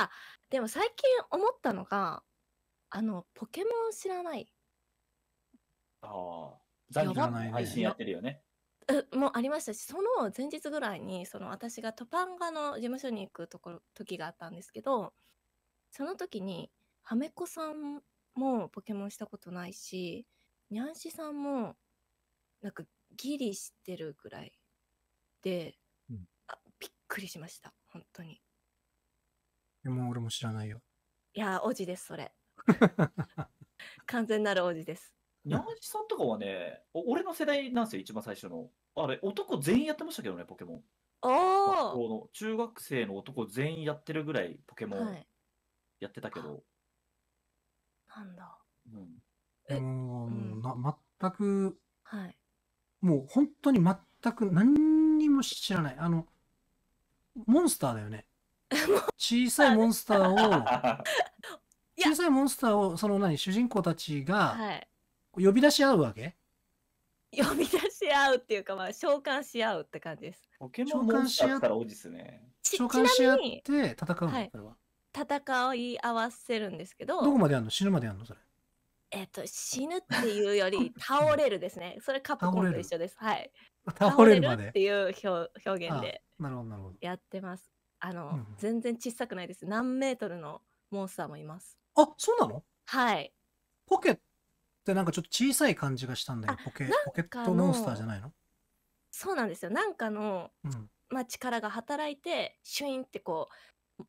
あでも最近思ったのがあのポケモン知らないああ、残念な配信やってるよね。うもありましたしその前日ぐらいにその私がトパンガの事務所に行くところ時があったんですけどその時にはめこさんもポケモンしたことないしにゃんしさんもなんかギリ知ってるぐらいで、うん、びっくりしました本当にいも俺も知らないよ。いやー、おじです、それ。完全なるおじです。んじさんとかはね、お俺の世代なんですよ、一番最初の。あれ、男全員やってましたけどね、ポケモン。あおの中学生の男全員やってるぐらいポケモンやってたけど、なんだ。うん、えもう、うんな全く、はい。もう本当に全く何にも知らない。あの、モンスターだよね。小さいモンスターを、小さいモンスターを、その何、主人公たちが呼び出し合うわけ呼び出し合うっていうか、まあ、召喚し合うって感じです。ポケモンモンスターったらすね。召喚し合って戦うの、これは。戦い合わせるんですけどどこまでやるの死ぬまでやるのそれ。えっと、死ぬっていうより倒れるですね。それカプコンと一緒です。はい。倒れるまでっ。ていう表表現でなるほど、なるほど。やってます。あの、うん、全然小さくないです。何メートルのモンスターもいます。あ、そうなのはい。ポケってなんかちょっと小さい感じがしたんだよ。ポケ、ポケットモンスターじゃないのそうなんですよ。なんかの、うん、まあ、力が働いて、シュインってこう、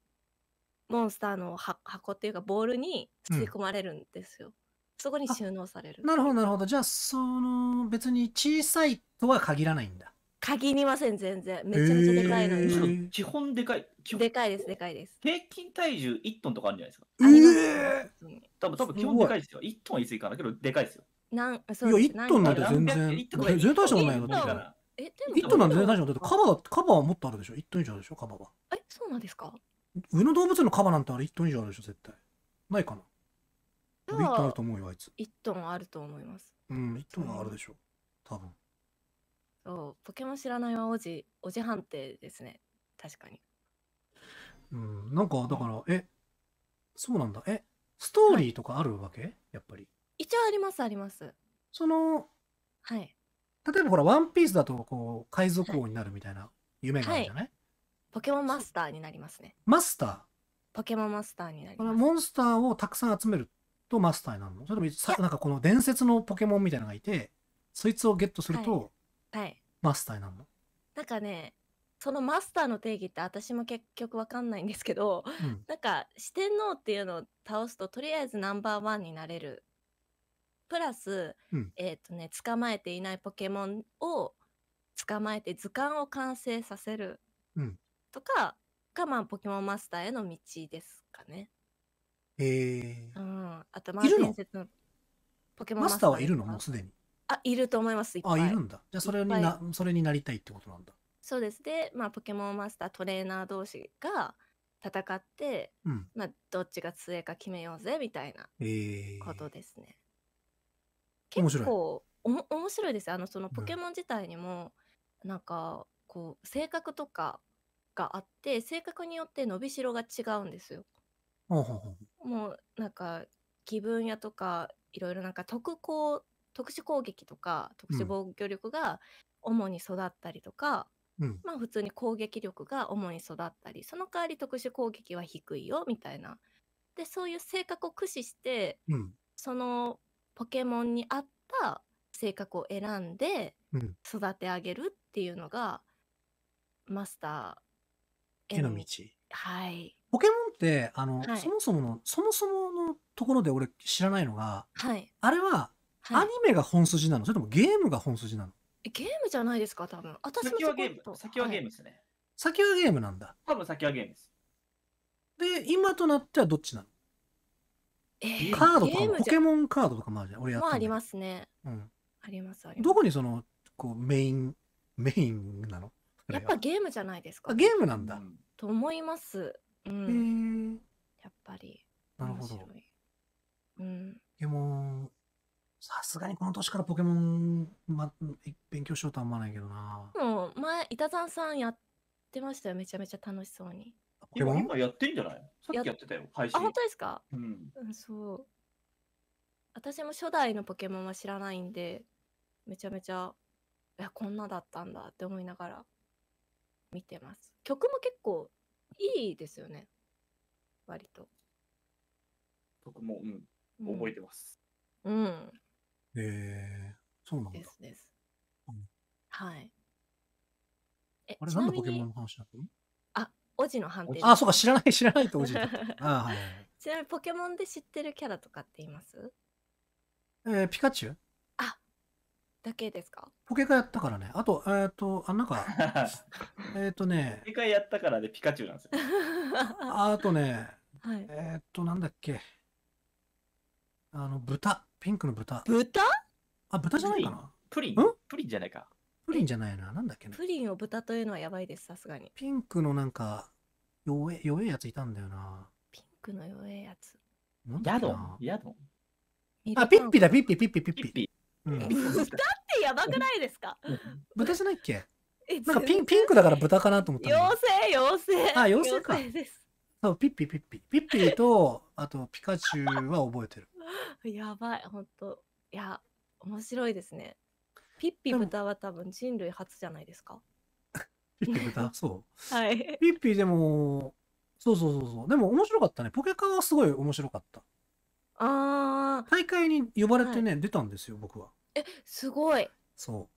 モンスターの箱っていうかボールに吸い込まれるんですよ。うん、そこに収納される。なるほど、なるほど。じゃあ、その、別に小さいとは限らないんだ。限りません、全然。めちゃめちゃでかいのに。えー基本でかい。基本でかいです、でかいです。平均体重1トンとかあるんじゃないですか。ええ普多分多分基本でかいですよ。1トンは言い過ぎかなけど、でかいですよ。なん、そうです。いや、1何トンなんて全然、全然大したことないよ。だトンえ、でも、1トンなんて全然大したことない。カバーカバはもっとあるでしょ。1トン以上あるでしょ、カバーは。え、そうなんですか。上野動物のカバーなんてあれ1トン以上あるでしょ、絶対。ないかな。じ1トンあると、思うよ、あいつ。一トンあると思います。うん、1トンあるでしょ。多分。そう、ポケモン知らないはおじ、おじ判定ですね。確かに。うん、なんか、だから、え、そうなんだ。え、ストーリーとかあるわけ、はい、やっぱり。一応あります、あります。その、はい。例えばほら、ワンピースだと、こう、海賊王になるみたいな夢があるじゃない、はい、ポケモンマスターになりますね。マスターポケモンマスターになります。モンスターをたくさん集めるとマスターになるのそれともさ、なんかこの伝説のポケモンみたいなのがいて、そいつをゲットすると、はいはいマスターなのなんかねそのマスターの定義って私も結局わかんないんですけど、うん、なんか四天王っていうのを倒すととりあえずナンバーワンになれるプラス、うん、えっ、ー、とね捕まえていないポケモンを捕まえて図鑑を完成させるとか、が、うん、ポケモンマスターへの道ですかね。へえー。うん。あとまあ伝説のポケモンマスターはいるのもうすでに。あいると思いますいっぱあいるんだじゃあそれになそれになりたいってことなんだそうですで、まあ、ポケモンマスタートレーナー同士が戦って、うんまあ、どっちが強いか決めようぜみたいなええことですね。面白い結構おも面白いですあのそのポケモン自体にも、なんかこう性格とかがあって性格によって伸びしろが違うんですよ。もうなんか気分屋とかいろいろなんか特攻特殊攻撃とか特殊防御力が主に育ったりとか、うん、まあ普通に攻撃力が主に育ったりその代わり特殊攻撃は低いよみたいなでそういう性格を駆使して、うん、そのポケモンに合った性格を選んで育て上げるっていうのが、マスターへの道。はいポケモンって、あの、はい、そもそもの、そもそものところで俺知らないのが、はい、あれはアニメが本筋なのそれともゲームが本筋なのえゲームじゃないですか多分私も先はゲーム先はゲームですね、先はゲームなんだ多分先はゲームですで今となってはどっちなのえー、カードとかポケモンカードとかもあるじゃん俺やってもありますね、うん、ありますありますどこにそのこうメインメインなのやっぱゲームじゃないですかゲームなんだ、うん、と思いますうんやっぱりなるほどうんポケモンさすがにこの年からポケモン、ま、勉強しようとは思わないけどな。もう前、板澤さんやってましたよ。めちゃめちゃ楽しそうに。ポケモン今やってんじゃないさっきやってたよ、配信。あ、本当ですか、うん、うん。そう。私も初代のポケモンは知らないんで、めちゃめちゃ、いや、こんなだったんだって思いながら見てます。曲も結構いいですよね。割と。僕も、うん、覚えてます。うん、うんええ、そうなんですです。うん。はい。あれ、何なんでポケモンの話だったの？あ、オジの判定あ、そうか、知らない知らないとおじだった。あはいちなみにポケモンで知ってるキャラとかって言います？ええ、ピカチュウ？あ、だけですか？ポケカやったからね。あと、えっと、あ、なんか、えっとねポケカやったからで、ピカチュウなんすよあとね、はい。えっと、なんだっけ。あの、豚。ピンクの豚。豚あ、豚じゃないかなプリンプリンじゃないか。プリンじゃないな。なんだっけプリンを豚というのはやばいです、さすがに。ピンクのなんか、弱え、弱えやついたんだよな。ピンクの弱えやつ。なんだっけなあ、ピッピだ、ピッピ、ピッピ、ピッピ。ピッピうん、豚ってやばくないですか豚じゃないっけなんかピンピンクだから豚かなと思った妖精妖精あ妖精かそうピッピピッピピッピとあとピカチュウは覚えてる やばい、ほんと。いや、面白いですね。ピッピ豚は多分人類初じゃないですか。ピッピ豚 そう。はい。ピッピでも、そうそうそうそう。でも面白かったね。ポケカはすごい面白かった。あ大会に呼ばれてね、はい、出たんですよ、僕は。え、すごい。そ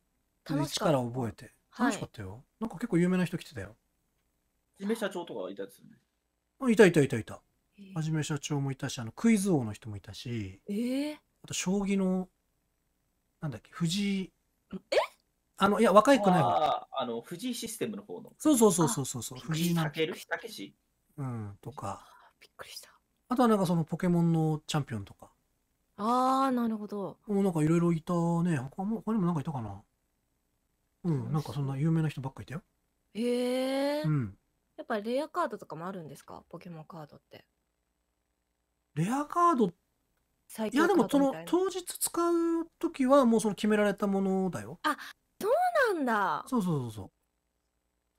う。楽しかった。力覚えて。楽しかったよ、はい。なんか結構有名な人来てたよ。姫社長とかいたですよね。あ、いたいたいたいた。はじめ社長もいたし、あの、クイズ王の人もいたし、えー、あと、将棋の、なんだっけ、藤井。えあの、いや、若い子ないああの、藤井システムの方の。そうそうそうそうそうそう。藤井なうん、とか。びっくりした。あとはなんかそのポケモンのチャンピオンとか。ああ、なるほど。もうなんかいろいろいたね。他も、他にもなんかいたかな。うん、なんかそんな有名な人ばっかいたよ。へえー。うん。やっぱレアカードとかもあるんですかポケモンカードって。レアカードいやでもその当日使う時はもうその決められたものだよあそうなんだそうそうそうそう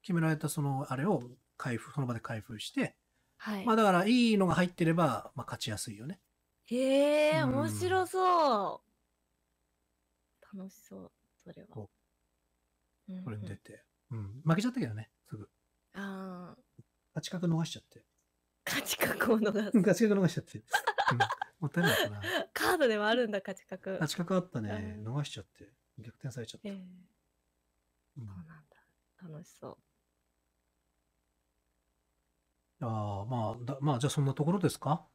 決められたそのあれを開封その場で開封して、はい、まあだからいいのが入ってれば、まあ、勝ちやすいよねへえ、うん、面白そう楽しそうそれはこれに出て、うん、うん、負けちゃったけどねすぐああ近く逃しちゃって勝ち確を逃す。勝ち確逃しちゃって。うん、もったいないかな。カードでもあるんだ、勝ち確。勝ち確あったね。逃しちゃって。逆転されちゃった。うん、そうなんだ。楽しそう。ああ、まあ、まあ、じゃあそんなところですか